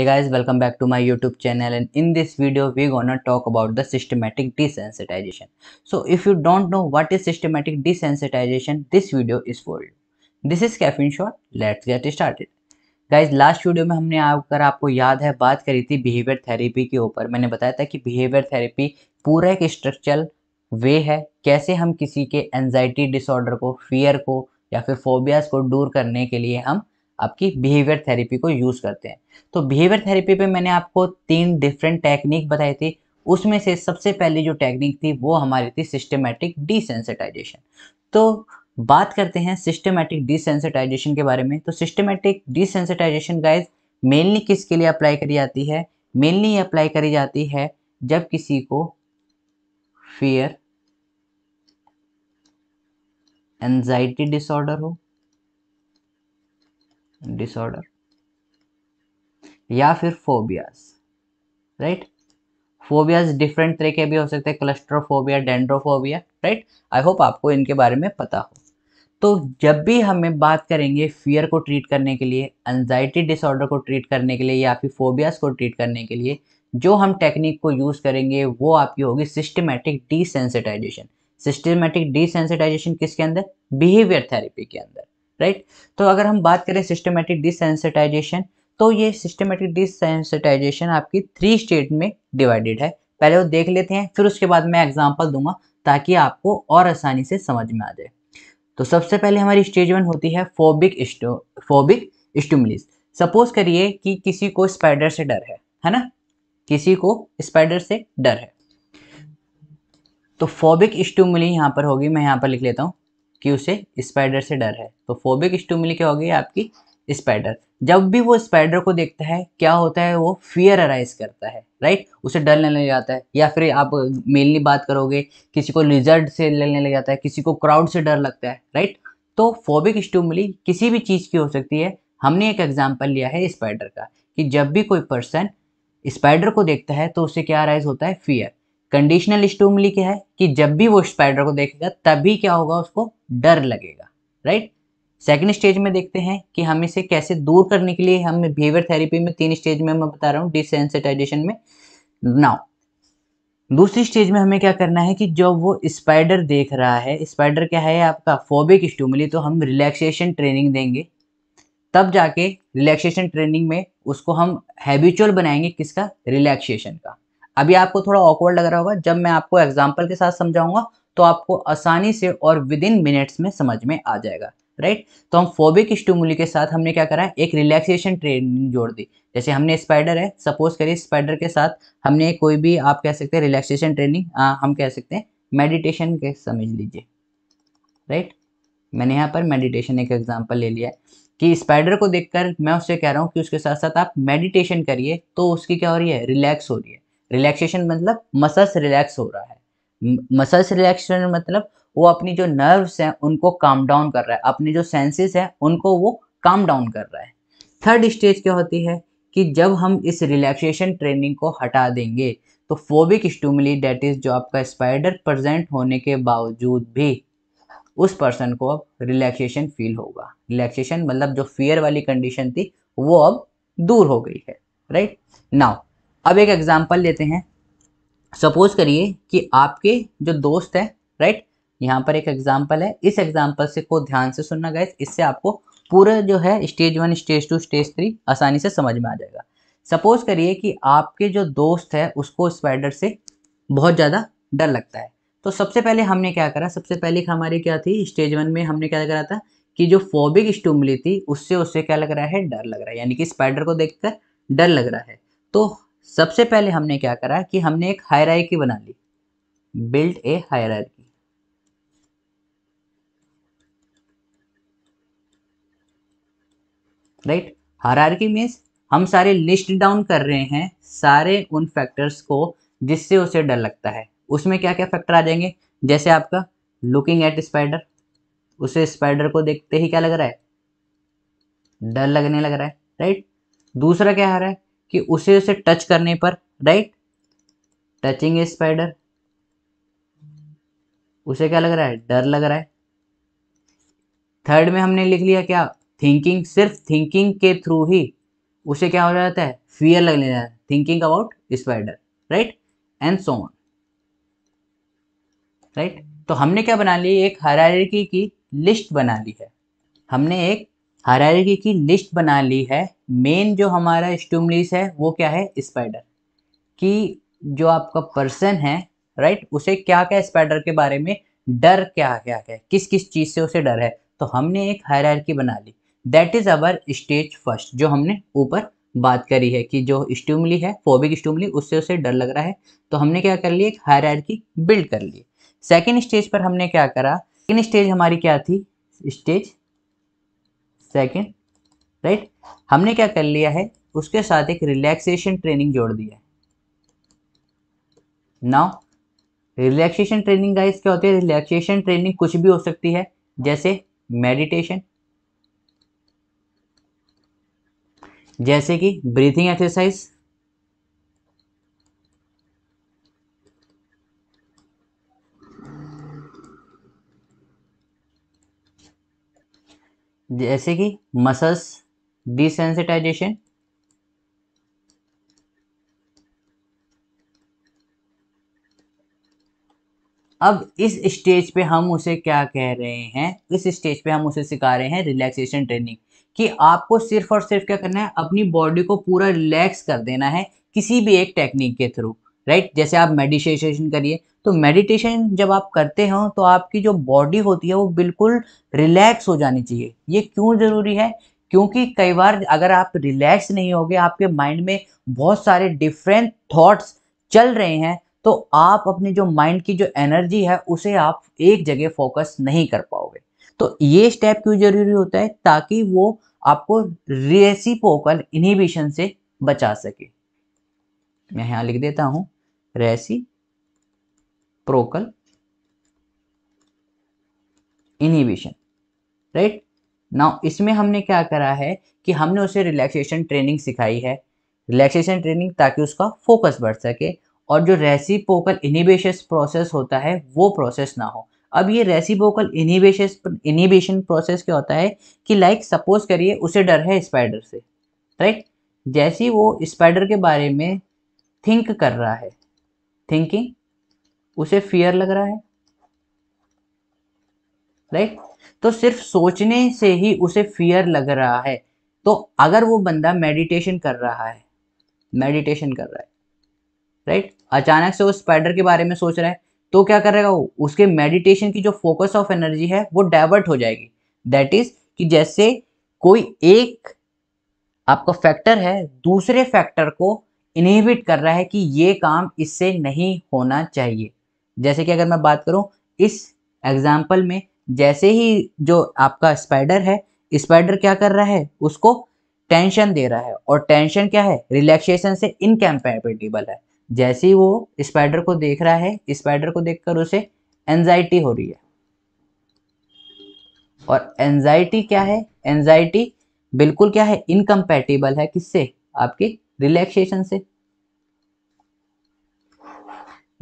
Hey guys, welcome back to my YouTube channel and in this video we gonna talk about the systematic desensitization. So if you don't know what is systematic desensitization, this video is for you. This is caffeine shot. Let's get started. Guys last video में हमने अगर आपको याद है बात करी थी behaviour therapy के ऊपर मैंने बताया था कि बिहेवियर थेरेपी पूरा एक स्ट्रक्चरल वे है कैसे हम किसी के एनजाइटी डिसऑर्डर को फियर को या फिर फोबियाज को दूर करने के लिए हम आपकी बिहेवियर थेरेपी को यूज़ करते हैं तो बिहेवियर थेरेपी पे मैंने आपको तीन डिफरेंट टेक्निक बताई थी उसमें से सबसे पहली जो टेक्निक थी वो हमारी थी सिस्टमेटिक डिसेंसिटाइजेशन तो बात करते हैं सिस्टमेटिक डिसेंसिटाइजेशन के बारे में तो सिस्टमेटिक डिसेंसिटाइजेशन गाइज मेनली किसके लिए अप्लाई करी जाती है मेनली अप्लाई करी जाती है जब किसी को फियर एंजाइटी डिसऑर्डर हो डिसऑर्डर या फिर फोबियाज राइट फोबियाज डिफरेंट तरीके भी हो सकते हैं claustrophobia dendrophobia right I hope आपको इनके बारे में पता हो तो जब भी हमें बात करेंगे फियर को ट्रीट करने के लिए एनजाइटी डिसऑर्डर को ट्रीट करने के लिए या फिर फोबियाज को ट्रीट करने के लिए जो हम टेक्निक को यूज़ करेंगे वो आपकी होगी सिस्टमेटिक डिसेंसिटाइजेशन सिस्टमेटिक डिसेंसिटाइजेशन किसके अंदर बिहेवियर थेरेपी के अंदर राइट तो अगर हम बात करें सिस्टमेटिक डिसेंसिटाइजेशन तो ये सिस्टमेटिक डिसेंसिटाइजेशन आपकी थ्री स्टेट में डिवाइडेड है पहले वो देख लेते हैं फिर उसके बाद मैं एग्जाम्पल दूंगा ताकि आपको और आसानी से समझ में आ जाए तो सबसे पहले हमारी स्टेज वन होती है फोबिक इस्टो फोबिक स्टूमलिस सपोज करिए कि किसी को स्पाइडर से डर है है ना किसी को स्पाइडर से डर है तो फोबिक स्टूमली यहाँ पर होगी मैं यहाँ पर लिख लेता हूँ कि उसे स्पाइडर से डर है तो फोबिक स्टूमिली क्या होगी आपकी स्पाइडर जब भी वो स्पाइडर को देखता है क्या होता है वो फियर अराइज करता है राइट उसे डर लेने लग जाता है या फिर आप मेनली बात करोगे किसी को लिजर्ड से लेने लग जाता है किसी को क्राउड से डर लगता है राइट तो फोबिक स्टूमली किसी भी चीज़ की हो सकती है हमने एक एग्जाम्पल लिया है स्पाइडर का कि जब भी कोई पर्सन स्पाइडर को देखता है तो उसे क्या अराइज होता है फियर कंडीशनल स्टोम लिखे है कि जब भी वो स्पाइडर को देखेगा तभी क्या होगा उसको डर लगेगा राइट सेकेंड स्टेज में देखते हैं कि हम इसे कैसे दूर करने के लिए हम बिहेवियर थेरेपी में तीन स्टेज में मैं बता रहा हूँ डिसेंसिटाइजेशन में नाउ दूसरी स्टेज में हमें क्या करना है कि जब वो स्पाइडर देख रहा है स्पाइडर क्या है आपका फोबिक स्टूमली तो हम रिलैक्सेशन ट्रेनिंग देंगे तब जाके रिलैक्सेशन ट्रेनिंग में उसको हम हैबिचुअल बनाएंगे किसका रिलैक्सेशन का अभी आपको थोड़ा ऑकवर्ड लग रहा होगा जब मैं आपको एग्जाम्पल के साथ समझाऊंगा तो आपको आसानी से और विद इन मिनट्स में समझ में आ जाएगा राइट तो हम फोबिक स्टूमुली के साथ हमने क्या करा है एक रिलैक्सेशन ट्रेनिंग जोड़ दी जैसे हमने स्पाइडर है सपोज करिए स्पाइडर के साथ हमने कोई भी आप कह सकते हैं रिलैक्सेशन ट्रेनिंग हम कह सकते हैं मेडिटेशन के समझ लीजिए राइट मैंने यहाँ पर मेडिटेशन एक एग्जाम्पल ले लिया है कि स्पाइडर को देखकर मैं उससे कह रहा हूँ कि उसके साथ साथ आप मेडिटेशन करिए तो उसकी क्या हो रही है रिलैक्स हो रही है रिलैक्सेशन मतलब मसल्स रिलैक्स हो रहा है मसल्स रिलैक्सेशन मतलब वो अपनी जो नर्व्स हैं उनको काम डाउन कर रहा है अपने जो सेंसेस हैं उनको वो काम डाउन कर रहा है थर्ड स्टेज क्या होती है कि जब हम इस रिलैक्सेशन ट्रेनिंग को हटा देंगे तो फोबिक स्टूमली डेट इज़ जो आपका स्पाइडर प्रेजेंट होने के बावजूद भी उस पर्सन को अब रिलैक्सेशन फील होगा रिलैक्सेशन मतलब जो फियर वाली कंडीशन थी वो अब दूर हो गई है राइट नाउ अब एक एग्जाम्पल लेते हैं सपोज करिए कि आपके जो दोस्त है राइट यहाँ पर एक एग्जाम्पल है इस एग्जाम्पल से को ध्यान से सुनना गए इससे आपको पूरा जो है stage one stage two stage three आसानी से समझ में आ जाएगा सपोज करिए कि आपके जो दोस्त है उसको स्पाइडर से बहुत ज़्यादा डर लगता है तो सबसे पहले हमने क्या करा सबसे पहले हमारी क्या थी स्टेज वन में हमने क्या करा था कि जो फोबिक स्टूमली थी उससे उससे क्या लग रहा है डर लग रहा है यानी कि स्पाइडर को देखकर डर लग रहा है तो सबसे पहले हमने क्या करा कि हमने एक हायरार्की बना ली build a higher right hierarchy means हम सारे लिस्ट डाउन कर रहे हैं सारे उन फैक्टर्स को जिससे उसे डर लगता है उसमें क्या क्या फैक्टर आ जाएंगे जैसे आपका लुकिंग एट स्पाइडर उसे स्पाइडर को देखते ही क्या लग रहा है डर लगने लग रहा है राइट दूसरा क्या आ रहा है कि उसे उसे टच करने पर राइट टचिंग ए स्पाइडर उसे क्या लग रहा है डर लग रहा है थर्ड में हमने लिख लिया क्या थिंकिंग सिर्फ थिंकिंग के थ्रू ही उसे क्या हो जाता है फियर लगने जाता है thinking about spider right and so on right तो हमने क्या बना ली एक हरारिकी की लिस्ट बना ली है हमने एक हरारी की लिस्ट बना ली है मेन जो हमारा स्टूमलिस है वो क्या है स्पाइडर कि जो आपका पर्सन है राइट उसे क्या क्या स्पाइडर के बारे में डर क्या क्या है किस किस चीज़ से उसे डर है तो हमने एक हायरार्की बना ली that is our stage first जो हमने ऊपर बात करी है कि जो स्टूमली है फोबिक स्टूमली उससे उसे डर लग रहा है तो हमने क्या कर लिया एक हायरार्की बिल्ड कर ली सेकेंड स्टेज पर हमने क्या करा सेकेंड स्टेज हमारी क्या थी स्टेज सेकेंड राइट हमने क्या कर लिया है उसके साथ एक रिलैक्सेशन ट्रेनिंग जोड़ दिया है नाउ रिलैक्सेशन ट्रेनिंग गाइस क्या होती है रिलैक्सेशन ट्रेनिंग कुछ भी हो सकती है जैसे मेडिटेशन जैसे कि ब्रीथिंग एक्सरसाइज जैसे कि मसल्स डिसेंसिटाइजेशन अब इस स्टेज पे हम उसे क्या कह रहे हैं इस स्टेज पे हम उसे सिखा रहे हैं रिलैक्सेशन ट्रेनिंग कि आपको सिर्फ और सिर्फ क्या करना है अपनी बॉडी को पूरा रिलैक्स कर देना है किसी भी एक टेक्निक के थ्रू राइट जैसे आप मेडिटेशन करिए तो मेडिटेशन जब आप करते हो तो आपकी जो बॉडी होती है वो बिल्कुल रिलैक्स हो जानी चाहिए ये क्यों ज़रूरी है क्योंकि कई बार अगर आप रिलैक्स नहीं होगे आपके माइंड में बहुत सारे डिफरेंट थॉट्स चल रहे हैं तो आप अपने जो माइंड की जो एनर्जी है उसे आप एक जगह फोकस नहीं कर पाओगे तो ये स्टेप क्यों ज़रूरी होता है ताकि वो आपको रेसिपोकल इनहिबिशन से बचा सके मैं यहां लिख देता हूं रेसी प्रोकल इनिबिशन राइट नाउ इसमें हमने क्या करा है कि हमने उसे रिलैक्सेशन ट्रेनिंग सिखाई है रिलैक्सेशन ट्रेनिंग ताकि उसका फोकस बढ़ सके और जो रेसिपोकल इनिबेश प्रोसेस होता है वो प्रोसेस ना हो अब ये रेसिपोकल इनिबेशस इनिबेशन प्रोसेस क्या होता है कि लाइक सपोज करिए उसे डर है स्पाइडर से राइट जैसी वो स्पाइडर के बारे में थिंक कर रहा है थिंकिंग उसे फियर लग रहा है राइट right? तो सिर्फ सोचने से ही उसे फियर लग रहा है तो अगर वो बंदा मेडिटेशन कर रहा है मेडिटेशन कर रहा है राइट right? अचानक से वो स्पाइडर के बारे में सोच रहा है तो क्या करेगा वो उसके मेडिटेशन की जो फोकस ऑफ एनर्जी है वो डाइवर्ट हो जाएगी दैट इज कि जैसे कोई एक आपका फैक्टर है दूसरे फैक्टर को इनहिबिट कर रहा है कि ये काम इससे नहीं होना चाहिए जैसे कि अगर मैं बात करूँ इस एग्ज़ाम्पल में जैसे ही जो आपका स्पाइडर है स्पाइडर क्या कर रहा है उसको टेंशन दे रहा है और टेंशन क्या है रिलैक्सेशन से इनकम्पेटेबल है जैसे ही वो स्पाइडर को देख रहा है स्पाइडर को देखकर उसे एनजाइटी हो रही है और एनजाइटी क्या है एनजाइटी बिल्कुल क्या है इनकम्पेटेबल है किससे आपकी रिलैक्सेशन से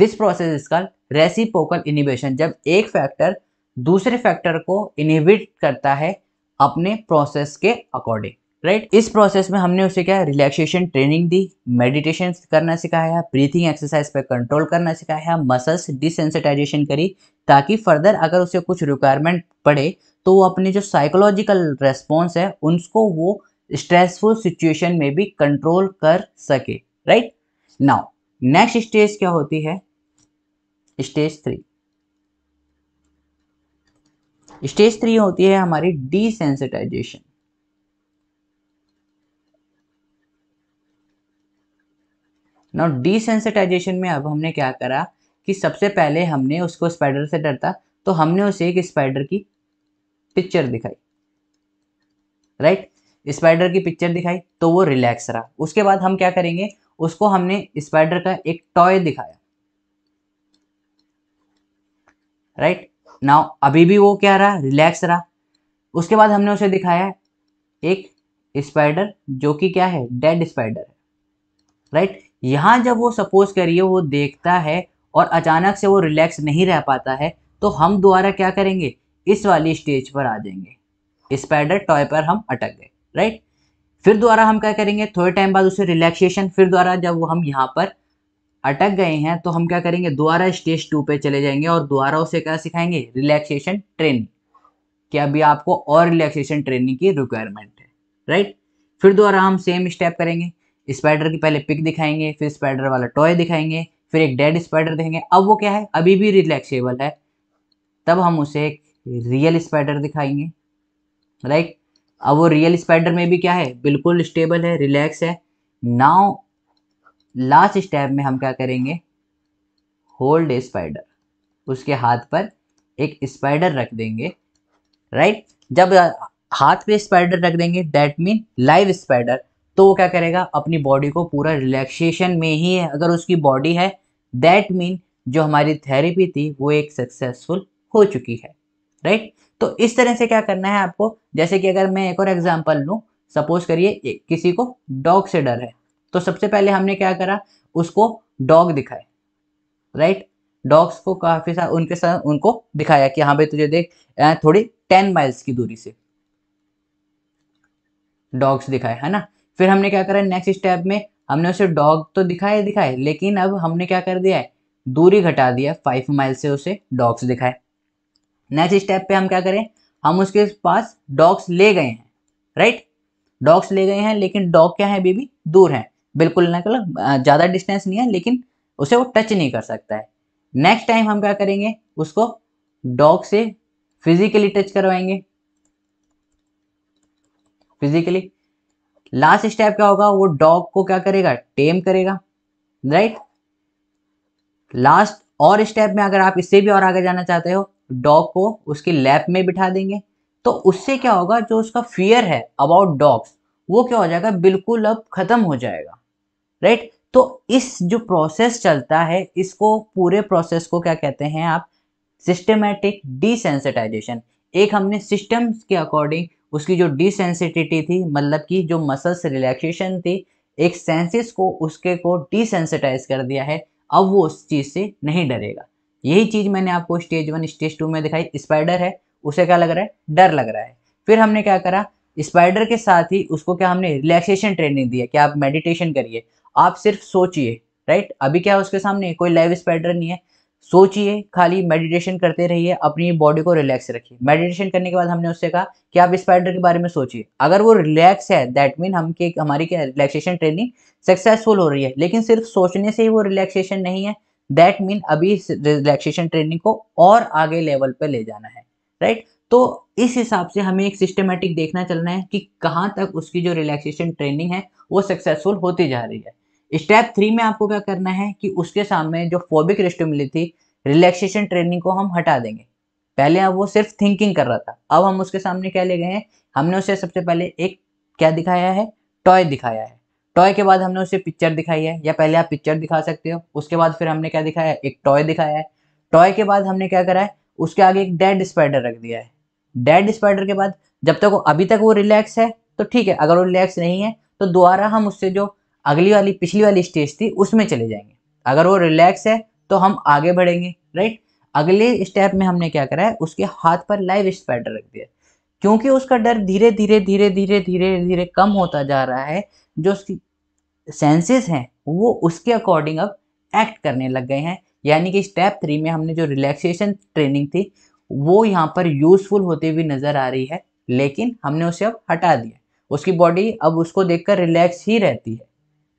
this process is call reciprocal inhibition जब एक फैक्टर दूसरे फैक्टर को इनिबिट करता है अपने प्रोसेस के अकॉर्डिंग राइट right? इस प्रोसेस में हमने उसे क्या रिलैक्सेशन ट्रेनिंग दी मेडिटेशन करना सिखाया ब्रीथिंग एक्सरसाइज पर कंट्रोल करना सिखाया मसल्स डिसेंसिटाइजेशन करी ताकि फर्दर अगर उसे कुछ रिक्वायरमेंट पड़े तो वो अपने जो साइकोलॉजिकल रेस्पॉन्स है उनको वो स्ट्रेसफुल सिचुएशन में भी कंट्रोल कर सके राइट नाउ नेक्स्ट स्टेज क्या होती है स्टेज थ्री स्टेज थ्री होती है हमारी डिसेंसिटाइजेशन नाउ डिसेंसिटाइजेशन में अब हमने क्या करा कि सबसे पहले हमने उसको स्पाइडर से डरता तो हमने उसे एक स्पाइडर की पिक्चर दिखाई राइट स्पाइडर की पिक्चर दिखाई तो वो रिलैक्स रहा उसके बाद हम क्या करेंगे उसको हमने स्पाइडर का एक टॉय दिखाया राइट right? नाउ अभी भी वो क्या रहा रिलैक्स रहा उसके बाद हमने उसे दिखाया एक स्पाइडर जो कि क्या है डेड स्पाइडर है राइट यहां जब वो सपोज करिए वो देखता है और अचानक से वो रिलैक्स नहीं रह पाता है तो हम दोबारा क्या करेंगे इस वाली स्टेज पर आ जाएंगे स्पाइडर टॉय पर हम अटक गए राइट फिर द्वारा हम क्या करेंगे थोड़े टाइम बाद उसे रिलैक्सेशन फिर द्वारा जब वो हम यहाँ पर अटक गए हैं तो हम क्या करेंगे दोबारा स्टेज टू पे चले जाएंगे और दोबारा उसे क्या सिखाएंगे रिलैक्सेशन ट्रेनिंग कि अभी आपको और रिलैक्सेशन ट्रेनिंग की रिक्वायरमेंट है राइट फिर द्वारा हम सेम स्टेप करेंगे स्पाइडर की पहले पिक दिखाएंगे फिर स्पाइडर वाला टॉय दिखाएंगे फिर एक डेड स्पाइडर देखेंगे अब वो क्या है अभी भी रिलैक्सेबल है तब हम उसे एक रियल स्पाइडर दिखाएंगे राइट अब वो रियल स्पाइडर में भी क्या है बिल्कुल स्टेबल है रिलैक्स है नाउ लास्ट स्टेप में हम क्या करेंगे होल्ड ए स्पाइडर उसके हाथ पर एक स्पाइडर रख देंगे राइट जब हाथ पे स्पाइडर रख देंगे दैट मीन लाइव स्पाइडर तो वो क्या करेगा अपनी बॉडी को पूरा रिलैक्सेशन में ही है अगर उसकी बॉडी है दैट मीन जो हमारी थेरेपी थी वो एक सक्सेसफुल हो चुकी है राइट तो इस तरह से क्या करना है आपको जैसे कि अगर मैं एक और एग्जाम्पल लूँ सपोज करिए किसी को डॉग से डर है तो सबसे पहले हमने क्या करा उसको डॉग दिखाए राइट डॉग्स को काफ़ी सारा उनके साथ उनको दिखाया कि हाँ भाई तुझे देख थोड़ी टेन माइल्स की दूरी से डॉग्स दिखाए है ना फिर हमने क्या करा नेक्स्ट स्टेप में हमने उसे डॉग तो दिखाए दिखाए लेकिन अब हमने क्या कर दिया है दूरी घटा दिया फाइव माइल से उसे डॉग्स दिखाए नेक्स्ट स्टेप पे हम क्या करें हम उसके पास डॉग्स ले गए हैं राइट डॉग्स ले गए हैं लेकिन डॉग क्या है बेबी दूर है बिल्कुल ना ज़्यादा डिस्टेंस नहीं है लेकिन उसे वो टच नहीं कर सकता है नेक्स्ट टाइम हम क्या करेंगे उसको डॉग से फिजिकली टच करवाएंगे फिजिकली लास्ट स्टेप क्या होगा वो डॉग को क्या करेगा टेम करेगा राइट लास्ट और स्टेप में अगर आप इससे भी और आगे जाना चाहते हो डॉग को उसके लैप में बिठा देंगे तो उससे क्या होगा जो उसका फियर है अबाउट डॉग्स वो क्या हो जाएगा बिल्कुल अब ख़त्म हो जाएगा राइट तो इस जो प्रोसेस चलता है इसको पूरे प्रोसेस को क्या कहते हैं आप सिस्टमेटिक डिसेंसिटाइजेशन एक हमने सिस्टम्स के अकॉर्डिंग उसकी जो डिसेंसिटिटी थी मतलब कि जो मसल्स रिलैक्सेशन थी एक सेंसेस को उसके को डिसेंसिटाइज कर दिया है अब वो उस चीज़ से नहीं डरेगा यही चीज़ मैंने आपको स्टेज वन स्टेज टू में दिखाई स्पाइडर है उसे क्या लग रहा है डर लग रहा है फिर हमने क्या करा स्पाइडर के साथ ही उसको क्या हमने रिलैक्सेशन ट्रेनिंग दी है कि आप मेडिटेशन करिए आप सिर्फ सोचिए राइट अभी क्या उसके सामने कोई लाइव स्पाइडर नहीं है सोचिए खाली मेडिटेशन करते रहिए अपनी बॉडी को रिलैक्स रखिए मेडिटेशन करने के बाद हमने उससे कहा कि आप स्पाइडर के बारे में सोचिए अगर वो रिलैक्स है दैट मीन हम के हमारी क्या रिलैक्सेशन ट्रेनिंग सक्सेसफुल हो रही है लेकिन सिर्फ सोचने से ही वो रिलैक्सेशन नहीं है दैट मीन अभी इस रिलैक्सेशन ट्रेनिंग को और आगे लेवल पर ले जाना है राइट तो इस हिसाब से हमें एक सिस्टमेटिक देखना चलना है कि कहाँ तक उसकी जो रिलैक्सेशन ट्रेनिंग है वो सक्सेसफुल होती जा रही है स्टेप थ्री में आपको क्या करना है कि उसके सामने जो फोबिक रिस्ट मिली थी रिलैक्सेशन ट्रेनिंग को हम हटा देंगे पहले अब वो सिर्फ थिंकिंग कर रहा था अब हम उसके सामने क्या ले गए हैं हमने उसे सबसे पहले एक क्या दिखाया है टॉय दिखाया है टॉय के बाद हमने उसे पिक्चर दिखाई है या पहले आप पिक्चर दिखा सकते हो उसके बाद फिर हमने क्या दिखाया एक टॉय दिखाया है टॉय के बाद हमने क्या करा है उसके आगे एक डेड स्पाइडर रख दिया है डेड स्पाइडर के बाद जब तक वो अभी तक वो रिलैक्स है तो ठीक है अगर वो रिलैक्स नहीं है तो दोबारा हम उससे जो अगली वाली पिछली वाली स्टेज थी उसमें चले जाएंगे अगर वो रिलैक्स है तो हम आगे बढ़ेंगे राइट अगले स्टेप में हमने क्या करा है उसके हाथ पर लाइव स्पाइडर रख दिया क्योंकि उसका डर धीरे धीरे धीरे धीरे धीरे धीरे कम होता जा रहा है जो सेंसेस हैं वो उसके अकॉर्डिंग अब एक्ट करने लग गए हैं यानी कि स्टेप थ्री में हमने जो रिलैक्सेशन ट्रेनिंग थी वो यहाँ पर यूज़फुल होती हुई नज़र आ रही है लेकिन हमने उसे अब हटा दिया उसकी बॉडी अब उसको देखकर रिलैक्स ही रहती है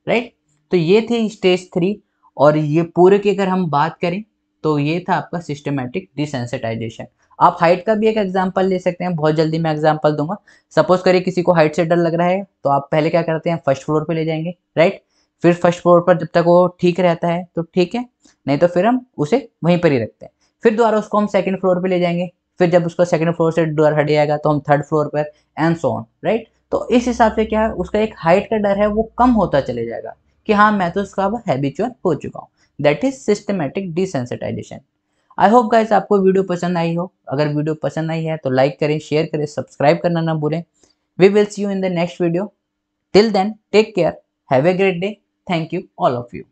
राइट तो ये थी स्टेज थ्री और ये पूरे की अगर हम बात करें तो ये था आपका सिस्टमेटिक डिसेंसिटाइजेशन आप हाइट का भी एक एग्जाम्पल ले सकते हैं बहुत जल्दी मैं एग्जाम्पल दूंगा सपोज करिए किसी को हाइट से डर लग रहा है तो आप पहले क्या करते हैं फर्स्ट फ्लोर पे ले जाएंगे राइट फिर फर्स्ट फ्लोर पर जब तक वो ठीक रहता है तो ठीक है नहीं तो फिर हम उसे वहीं पर ही रखते हैं फिर दोबारा उसको हम सेकंड फ्लोर पर ले जाएंगे फिर जब उसका सेकंड फ्लोर से डर हट जाएगा तो हम थर्ड फ्लोर पर एंड सो ऑन राइट तो इस हिसाब से क्या है उसका एक हाइट का डर है वो कम होता चले जाएगा कि हाँ मैं तो उसका अब हैबिचुअल हो चुका हूँ that is systematic desensitization I hope guys आपको वीडियो पसंद आई हो अगर वीडियो पसंद आई है तो लाइक करें शेयर करें सब्सक्राइब करना ना भूलें we will see you in the next video till then take care have a great day thank you all of you